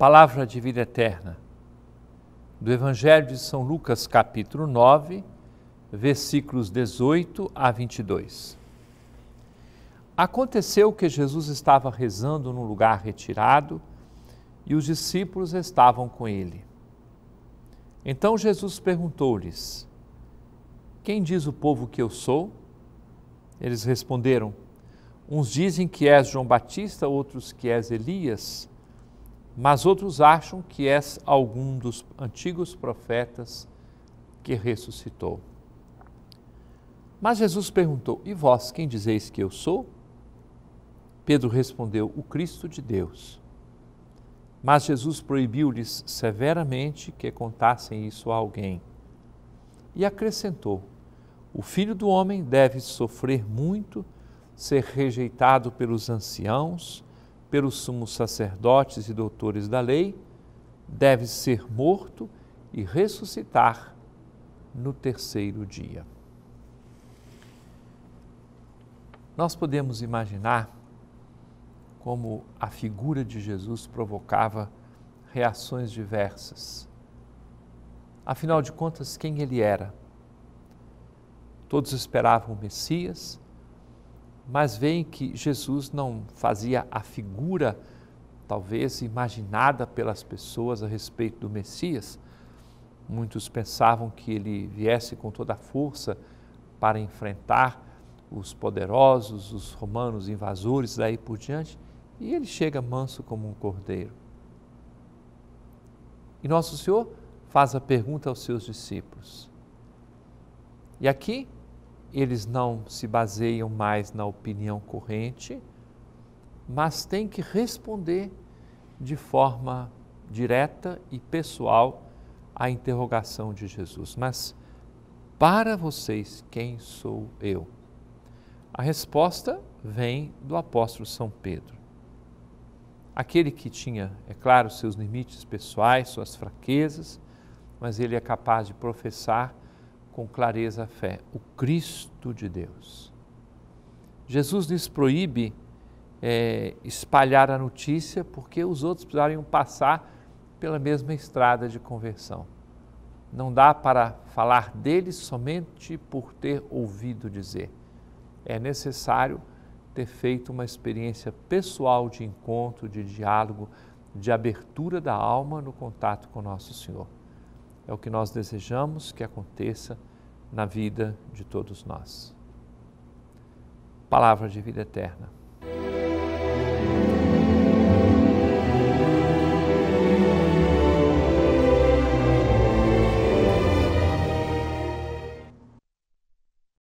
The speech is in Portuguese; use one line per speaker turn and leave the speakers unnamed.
palavra de vida eterna, do Evangelho de São Lucas, capítulo 9, versículos 18 a 22. Aconteceu que Jesus estava rezando num lugar retirado e os discípulos estavam com ele. Então Jesus perguntou-lhes: Quem diz o povo que eu sou? Eles responderam: Uns dizem que és João Batista, outros que és Elias mas outros acham que és algum dos antigos profetas que ressuscitou. Mas Jesus perguntou: E vós, quem dizeis que eu sou? Pedro respondeu: O Cristo de Deus. Mas Jesus proibiu-lhes severamente que contassem isso a alguém. E acrescentou: O filho do homem deve sofrer muito, ser rejeitado pelos anciãos, pelos sumos sacerdotes e doutores da lei, deve ser morto e ressuscitar no terceiro dia. Nós podemos imaginar como a figura de Jesus provocava reações diversas. Afinal de contas, quem ele era? Todos esperavam o Messias, mas veem que Jesus não fazia a figura, talvez imaginada pelas pessoas a respeito do Messias. Muitos pensavam que ele viesse com toda a força para enfrentar os poderosos, os romanos invasores, daí por diante, e ele chega manso como um cordeiro. E Nosso Senhor faz a pergunta aos seus discípulos. E aqui eles não se baseiam mais na opinião corrente, mas têm que responder de forma direta e pessoal à interrogação de Jesus. Mas para vocês, quem sou eu? A resposta vem do apóstolo São Pedro. Aquele que tinha, é claro, seus limites pessoais, suas fraquezas, mas ele é capaz de professar com clareza a fé, o Cristo de Deus. Jesus lhes proíbe é, espalhar a notícia porque os outros precisariam passar pela mesma estrada de conversão. Não dá para falar dele somente por ter ouvido dizer. É necessário ter feito uma experiência pessoal de encontro, de diálogo, de abertura da alma no contato com Nosso Senhor. É o que nós desejamos que aconteça na vida de todos nós. Palavra de vida eterna.